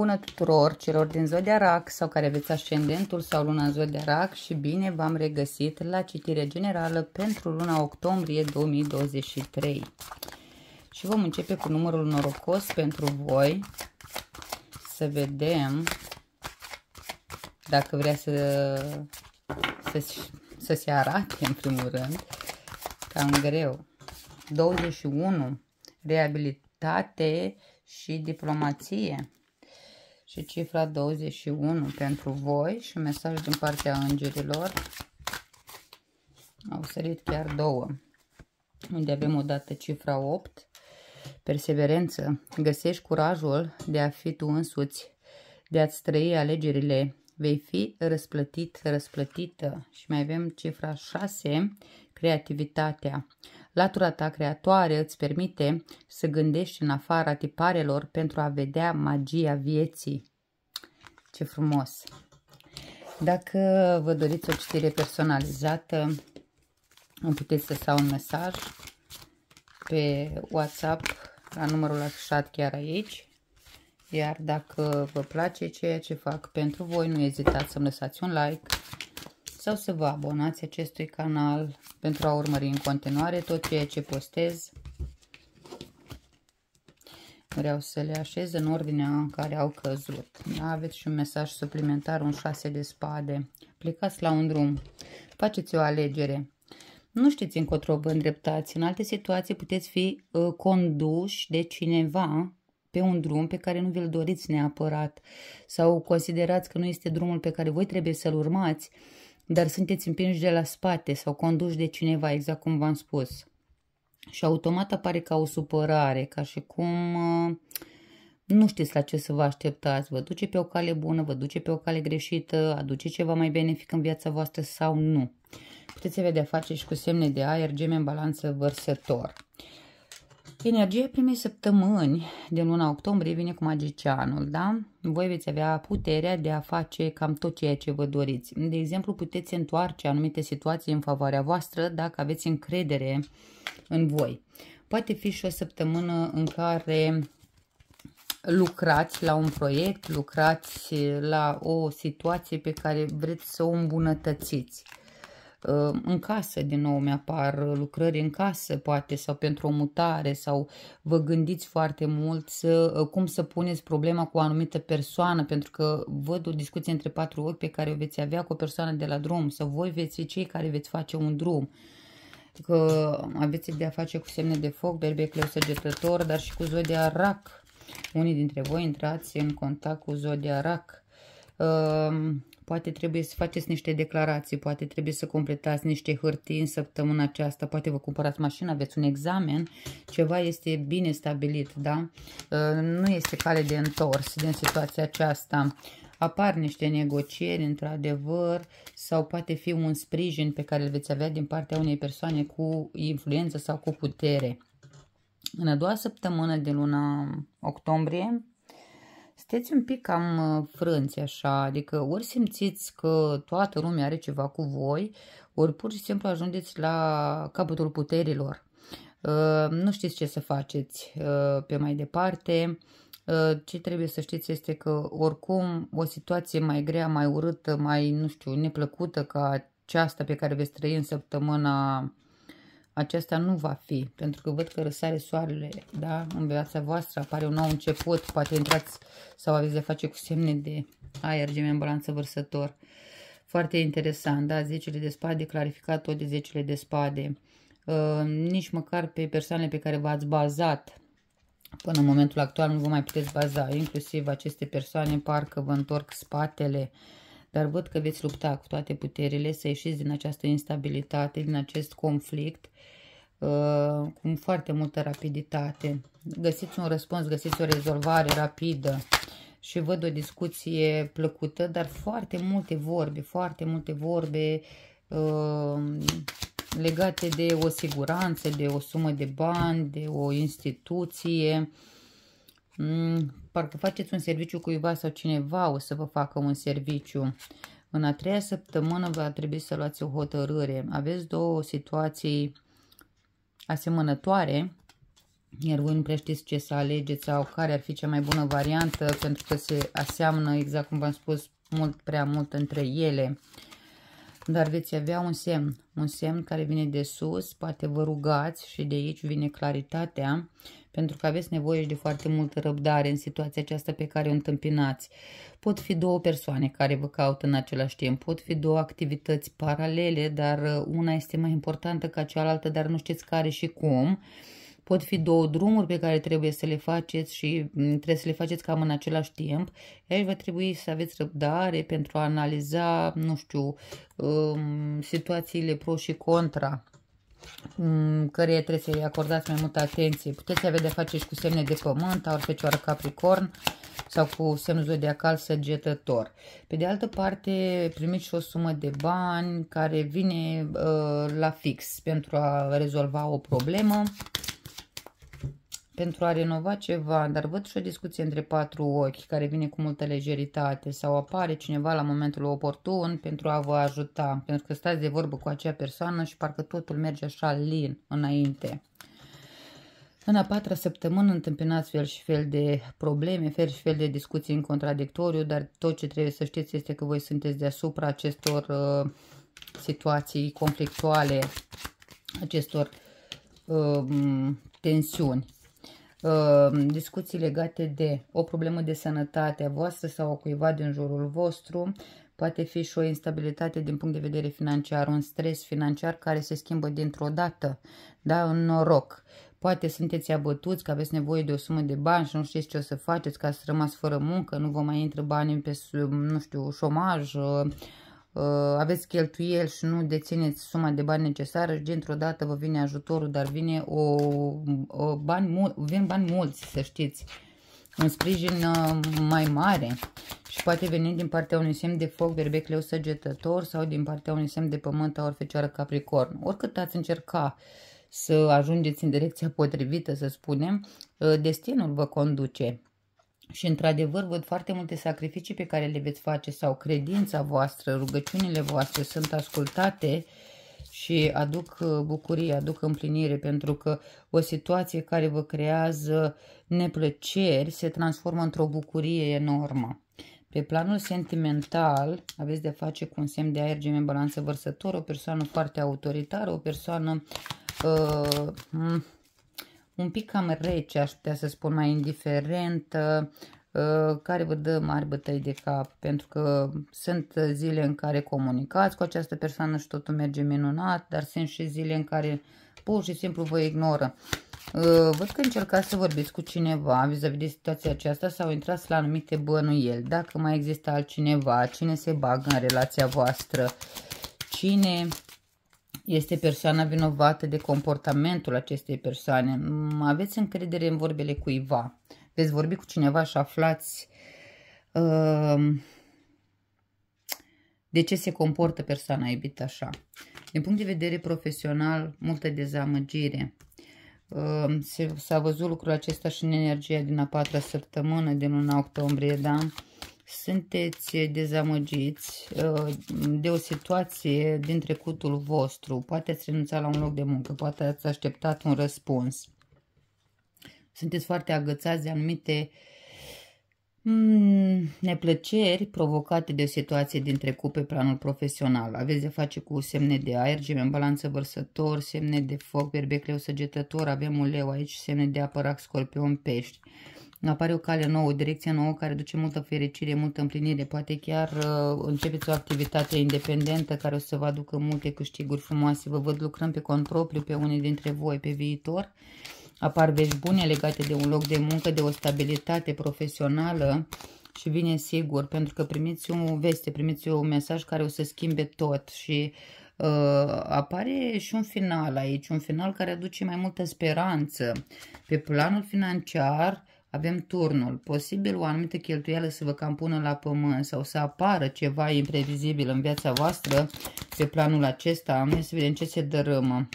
Bună tuturor celor din Zodia Rac sau care aveți ascendentul sau luna Zodia Rac și bine v-am regăsit la citire generală pentru luna octombrie 2023. Și vom începe cu numărul norocos pentru voi să vedem dacă vrea să, să, să se arate în primul rând. Cam greu. 21. Reabilitate și diplomație și cifra 21 pentru voi și mesaj din partea îngerilor. Au sărit chiar două, unde avem odată cifra 8, perseverență. Găsești curajul de a fi tu însuți, de a-ți trăi alegerile. Vei fi răsplătit, răsplătită. Și mai avem cifra 6, creativitatea. Latura ta creatoare îți permite să gândești în afara tiparelor pentru a vedea magia vieții. Ce frumos! Dacă vă doriți o citire personalizată, îmi puteți sau un mesaj pe WhatsApp la numărul afișat chiar aici. Iar dacă vă place ceea ce fac pentru voi, nu ezitați să-mi lăsați un like, sau să vă abonați acestui canal pentru a urmări în continuare tot ceea ce postez. Vreau să le așez în ordinea în care au căzut. Da, aveți și un mesaj suplimentar, un 6 de spade. Plecați la un drum. Faceți o alegere. Nu știți încotro vă îndreptați. În alte situații puteți fi uh, conduși de cineva pe un drum pe care nu vi-l doriți neapărat sau considerați că nu este drumul pe care voi trebuie să-l urmați dar sunteți împinși de la spate sau conduși de cineva, exact cum v-am spus. Și automat apare ca o supărare, ca și cum uh, nu știți la ce să vă așteptați. Vă duce pe o cale bună, vă duce pe o cale greșită, aduce ceva mai benefic în viața voastră sau nu. Puteți avea de-a face și cu semne de aer, gemen, în balanță, vărsător. Energia primei săptămâni din luna octombrie vine cu magicianul, da? Voi veți avea puterea de a face cam tot ceea ce vă doriți. De exemplu, puteți întoarce anumite situații în favoarea voastră dacă aveți încredere în voi. Poate fi și o săptămână în care lucrați la un proiect, lucrați la o situație pe care vreți să o îmbunătățiți Uh, în casă din nou mi-apar lucrări în casă poate sau pentru o mutare sau vă gândiți foarte mult să, uh, cum să puneți problema cu o anumită persoană pentru că văd o discuție între patru ochi pe care o veți avea cu o persoană de la drum sau voi veți fi cei care veți face un drum că aveți de a face cu semne de foc, berbecle săgetător, dar și cu zodia rac. Unii dintre voi intrați în contact cu zodia rac. Uh, Poate trebuie să faceți niște declarații, poate trebuie să completați niște hârtii în săptămâna aceasta, poate vă cumpărați mașină, aveți un examen, ceva este bine stabilit, da? Uh, nu este cale de întors din situația aceasta apar niște negocieri, într-adevăr, sau poate fi un sprijin pe care îl veți avea din partea unei persoane cu influență sau cu putere. În a doua săptămână de luna octombrie, sunteți un pic cam uh, frânți așa, adică ori simțiți că toată lumea are ceva cu voi, ori pur și simplu ajungeți la capătul puterilor. Uh, nu știți ce să faceți uh, pe mai departe. Ce trebuie să știți este că oricum o situație mai grea, mai urâtă, mai, nu știu, neplăcută ca aceasta pe care veți trăi în săptămâna acesta nu va fi, pentru că văd că răsare soarele, da? În viața voastră apare un nou început, poate intrați sau aveți de face cu semne de aer, gemen, balanță, vărsător. Foarte interesant, da? Zecile de spade, clarificat tot de zecile de spade. Uh, nici măcar pe persoanele pe care v-ați bazat până în momentul actual nu vă mai puteți baza, inclusiv aceste persoane parcă vă întorc spatele, uh, dar văd că veți lupta cu toate puterile să ieșiți din această instabilitate, din acest conflict uh, cu foarte multă rapiditate. Găsiți un răspuns, găsiți o rezolvare rapidă și văd o discuție plăcută, dar foarte multe vorbe, foarte multe vorbe uh, legate de o siguranță, de o sumă de bani, de o instituție, Mm, parcă faceți un serviciu cuiva sau cineva o să vă facă un serviciu. În a treia săptămână va trebui să luați o hotărâre. Aveți două situații asemănătoare, iar voi nu prea știți ce să alegeți sau care ar fi cea mai bună variantă, pentru că se aseamnă, exact cum v-am spus, mult prea mult între ele. Dar veți avea un semn, un semn care vine de sus, poate vă rugați și de aici vine claritatea pentru că aveți nevoie și de foarte multă răbdare în situația aceasta pe care o întâmpinați. Pot fi două persoane care vă caută în același timp, pot fi două activități paralele, dar uh, una este mai importantă ca cealaltă, dar nu știți care și cum. Pot fi două drumuri pe care trebuie să le faceți și mm, trebuie să le faceți cam în același timp. Aici va trebui să aveți răbdare pentru a analiza, nu știu, um, situațiile pro și contra Mm, căreia trebuie să-i acordați mai multă atenție. Puteți avea de-a face și cu semne de pământ, aur fecioară capricorn sau cu semnul zodiacal săgetător. Pe de altă parte, primiți și o sumă de bani care vine uh, la fix pentru a rezolva o problemă pentru a renova ceva, dar văd și o discuție între patru ochi care vine cu multă lejeritate sau apare cineva la momentul oportun pentru a vă ajuta, pentru că stați de vorbă cu acea persoană și parcă totul merge așa lin înainte. În a patra săptămână întâmpinați fel și fel de probleme, fel și fel de discuții în contradictoriu, dar tot ce trebuie să știți este că voi sunteți deasupra acestor uh, situații conflictuale, acestor uh, tensiuni. Uh, discuții legate de o problemă de sănătate a voastră sau a cuiva din jurul vostru, poate fi și o instabilitate din punct de vedere financiar, un stres financiar care se schimbă dintr-o dată, da, un noroc. Poate sunteți abătuți că aveți nevoie de o sumă de bani și nu știți ce o să faceți, că ați rămas fără muncă, nu vă mai intră bani pe, nu știu, șomaj, uh, Uh, aveți cheltuieli și nu dețineți suma de bani necesară și dintr-o dată vă vine ajutorul, dar vine o, o bani, vin bani mulți, să știți, un sprijin uh, mai mare și poate veni din partea unui semn de foc, berbec, leu, săgetător sau din partea unui semn de pământ, aur, fecioară, capricorn. Oricât ați încerca să ajungeți în direcția potrivită, să spunem, uh, destinul vă conduce și într-adevăr văd foarte multe sacrificii pe care le veți face sau credința voastră, rugăciunile voastre sunt ascultate și aduc uh, bucurie, aduc împlinire pentru că o situație care vă creează neplăceri se transformă într-o bucurie enormă. Pe planul sentimental aveți de face cu un semn de aer gemen balanță vărsător, o persoană foarte autoritară, o persoană uh, un pic cam rece, aș putea să spun, mai indiferent, ă, care vă dă mari bătăi de cap, pentru că sunt zile în care comunicați cu această persoană și totul merge minunat, dar sunt și zile în care pur și simplu vă ignoră. Ă, văd că încercați să vorbiți cu cineva vis-a-vis -vis de situația aceasta sau intrați la anumite bănuieli. Dacă mai există altcineva, cine se bagă în relația voastră, cine este persoana vinovată de comportamentul acestei persoane. Mm, aveți încredere în vorbele cuiva. Veți vorbi cu cineva și aflați uh, de ce se comportă persoana iubită așa. Din punct de vedere profesional, multă dezamăgire. Uh, s-a văzut lucrul acesta și în energia din a patra săptămână, din luna octombrie, da? sunteți dezamăgiți uh, de o situație din trecutul vostru, poate ați renunțat la un loc de muncă, poate ați așteptat un răspuns, sunteți foarte agățați de anumite mm, neplăceri provocate de o situație din trecut pe planul profesional. Aveți de face cu semne de aer, gemen, balanță vărsător, semne de foc, berbecleu săgetător, avem leu aici, semne de apărac, scorpion, pești. Uh, apare o cale nouă, o direcție nouă care duce multă fericire, multă împlinire. Poate chiar uh, începeți o activitate independentă care o să vă aducă multe câștiguri frumoase. Vă văd lucrând pe cont propriu pe unii dintre voi pe viitor. Apar vești bune legate de un loc de muncă, de o stabilitate profesională și vine sigur, pentru că primiți o veste, primiți un mesaj care o să schimbe tot și uh, apare și un final aici, un final care aduce mai multă speranță pe planul financiar, avem turnul. Posibil o anumită cheltuială să vă cam pună la pământ sau să apară ceva imprevizibil în viața voastră pe planul acesta. am să vedem ce se dărâmă.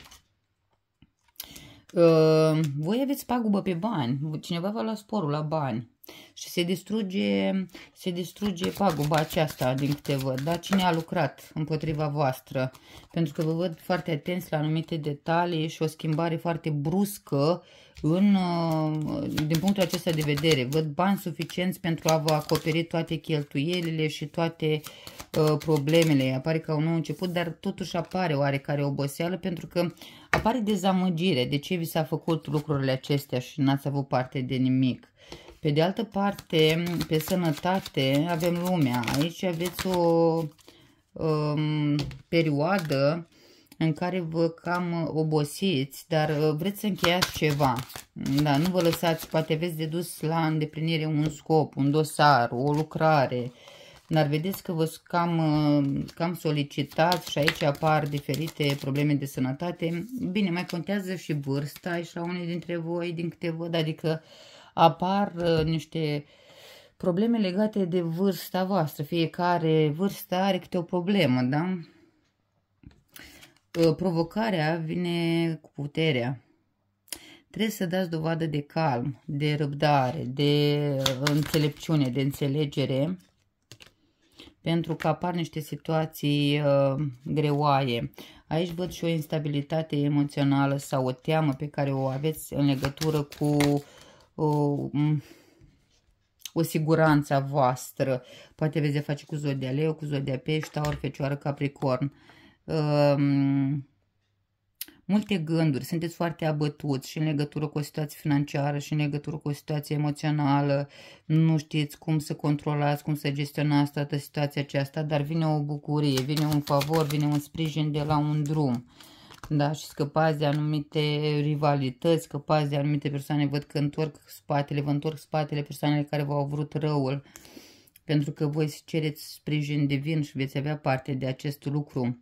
Uh, voi aveți pagubă pe bani. Cineva va lua sporul la bani și se distruge, se distruge paguba aceasta din câte văd, da? Cine a lucrat împotriva voastră? Pentru că vă văd foarte atenți la anumite detalii și o schimbare foarte bruscă în, uh, din punctul acesta de vedere. Văd bani suficienți pentru a vă acoperi toate cheltuielile și toate uh, problemele. Apare ca un nou început, dar totuși apare oarecare oboseală pentru că apare dezamăgire. De ce vi s-a făcut lucrurile acestea și n-ați avut parte de nimic? Uh, pe de altă parte, pe sănătate avem lumea. Aici aveți o um, perioadă în care vă cam obosiți, dar uh, vreți să încheiați ceva. Da, nu vă lăsați, poate veți dedus la îndeplinire un scop, un dosar, o lucrare, dar vedeți că vă cam, uh, cam solicitați și aici apar diferite probleme de sănătate. Bine, mai contează și vârsta aici la unii dintre voi, din câte văd, adică uh, apar uh, niște probleme legate de vârsta voastră. Fiecare vârstă are câte o problemă, da? Uh, provocarea vine cu puterea. Trebuie să dați dovadă de calm, de răbdare, de uh, înțelepciune, de înțelegere, pentru că apar niște situații uh, greoaie. Aici văd și o instabilitate emoțională sau o teamă pe care o aveți în legătură cu uh, o siguranță a voastră. Poate veți de face cu zodia leu, cu zodia pești, taur, fecioară, capricorn. Um, multe gânduri, sunteți foarte abătuți și în legătură cu o situație financiară și în legătură cu o situație emoțională, nu știți cum să controlați, cum să gestionați toată situația aceasta, dar vine o bucurie, vine un favor, vine un sprijin de la un drum. Uh, da, și scăpați de anumite rivalități, scăpați de anumite persoane. Văd că întorc spatele, vă întorc spatele persoanele care v-au vrut răul. Pentru că voi cereți sprijin divin și veți avea parte de acest lucru.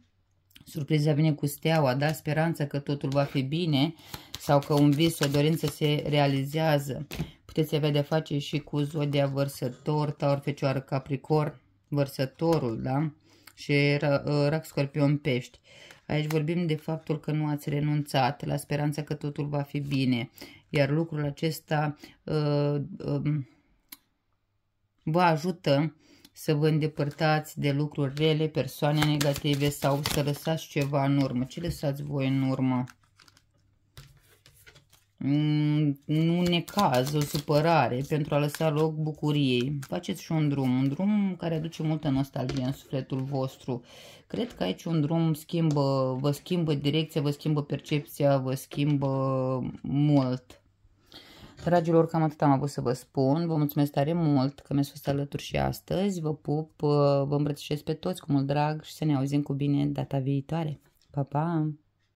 Surpriza vine cu steaua, da? Speranța că totul va fi bine sau că un vis, o dorință se realizează. Puteți avea de-a face și cu zodia vărsător, taur, fecioară, capricor, vărsătorul, da? și ă, rac scorpion pești. Aici vorbim de faptul că nu ați renunțat la speranța că totul va fi bine, iar lucrul acesta uh, uh, vă ajută să vă îndepărtați de lucruri rele, persoane negative sau să lăsați ceva în urmă. Ce lăsați voi în urmă? Mm, un necaz, o supărare pentru a lăsa loc bucuriei. Faceți și un drum, un drum care aduce multă nostalgie în sufletul vostru. Cred că aici un drum schimbă, vă schimbă direcția, vă schimbă percepția, vă schimbă mult. Dragilor, cam atât am avut să vă spun. Vă mulțumesc tare mult că mi-ați fost alături și astăzi. Vă pup, vă îmbrățișez pe toți cu mult drag și să ne auzim cu bine data viitoare. Pa, pa!